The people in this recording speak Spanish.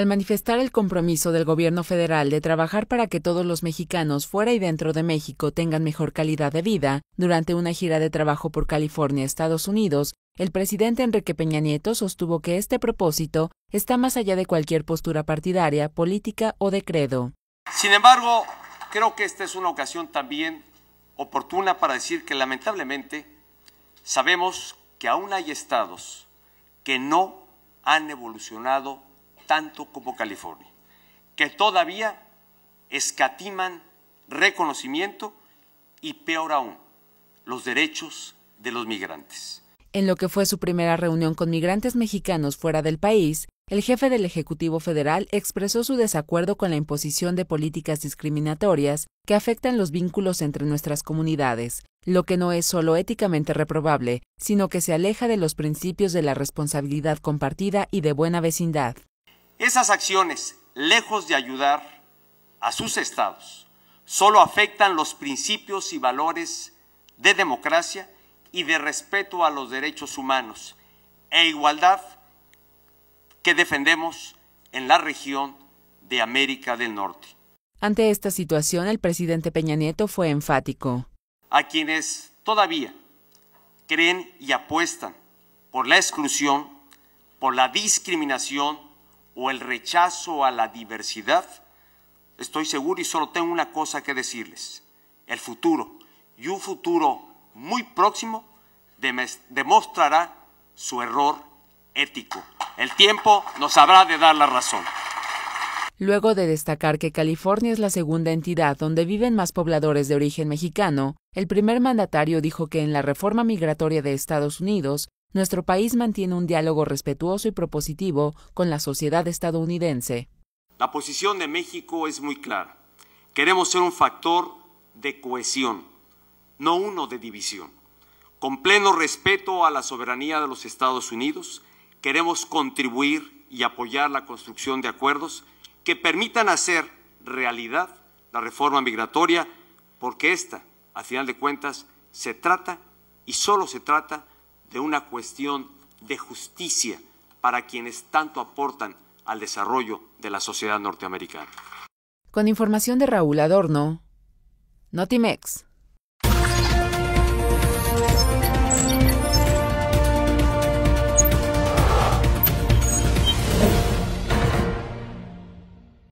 al manifestar el compromiso del gobierno federal de trabajar para que todos los mexicanos fuera y dentro de México tengan mejor calidad de vida, durante una gira de trabajo por California, Estados Unidos, el presidente Enrique Peña Nieto sostuvo que este propósito está más allá de cualquier postura partidaria, política o de credo. Sin embargo, creo que esta es una ocasión también oportuna para decir que lamentablemente sabemos que aún hay estados que no han evolucionado tanto como California, que todavía escatiman reconocimiento y peor aún, los derechos de los migrantes. En lo que fue su primera reunión con migrantes mexicanos fuera del país, el jefe del Ejecutivo Federal expresó su desacuerdo con la imposición de políticas discriminatorias que afectan los vínculos entre nuestras comunidades, lo que no es solo éticamente reprobable, sino que se aleja de los principios de la responsabilidad compartida y de buena vecindad. Esas acciones, lejos de ayudar a sus estados, solo afectan los principios y valores de democracia y de respeto a los derechos humanos e igualdad que defendemos en la región de América del Norte. Ante esta situación, el presidente Peña Nieto fue enfático. A quienes todavía creen y apuestan por la exclusión, por la discriminación, o el rechazo a la diversidad, estoy seguro y solo tengo una cosa que decirles. El futuro y un futuro muy próximo demostrará su error ético. El tiempo nos habrá de dar la razón. Luego de destacar que California es la segunda entidad donde viven más pobladores de origen mexicano, el primer mandatario dijo que en la reforma migratoria de Estados Unidos nuestro país mantiene un diálogo respetuoso y propositivo con la sociedad estadounidense. La posición de México es muy clara. Queremos ser un factor de cohesión, no uno de división. Con pleno respeto a la soberanía de los Estados Unidos, queremos contribuir y apoyar la construcción de acuerdos que permitan hacer realidad la reforma migratoria, porque esta, a final de cuentas, se trata y solo se trata de una cuestión de justicia para quienes tanto aportan al desarrollo de la sociedad norteamericana. Con información de Raúl Adorno, Notimex.